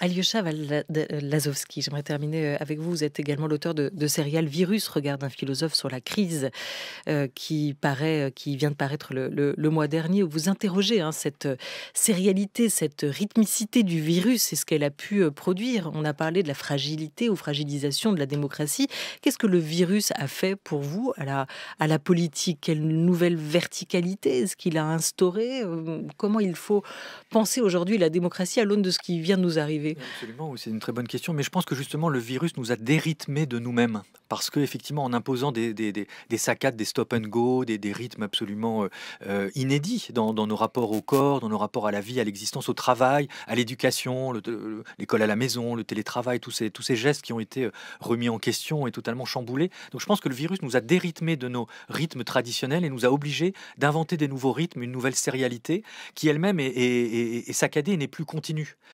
Alyosha euh, euh, Lazovski, j'aimerais terminer euh, avec vous. Vous êtes également l'auteur de, de Serial Virus, regarde un philosophe sur la crise qui, paraît, qui vient de paraître le, mois dernier. Où vous interrogez hein, cette sérialité, cette rythmicité du virus et ce qu'elle a pu produire. On a parlé de la fragilité ou fragilisation de la démocratie. Qu'est-ce que le virus a fait pour vous à la, à la politique Quelle nouvelle verticalité est-ce qu'il a instauré Comment il faut penser aujourd'hui la démocratie à l'aune de ce qui vient de nous arriver Absolument, c'est une très bonne question, mais je pense que justement le virus nous a dérythmé de nous-mêmes, parce qu'effectivement en imposant des, des, des, saccades, des stop and go, des, rythmes absolument euh, euh, inédits dans, nos rapports au corps, dans nos rapports à la vie, à l'existence, au travail, à l'éducation, l'école à la maison, le télétravail, tous ces, tous ces gestes qui ont été euh, remis en question et totalement chamboulés. Donc je pense que le virus nous a dérythmé de nos rythmes traditionnels et nous a obligés d'inventer des nouveaux rythmes, une nouvelle sérialité qui elle-même est, est saccadée et n'est plus continue.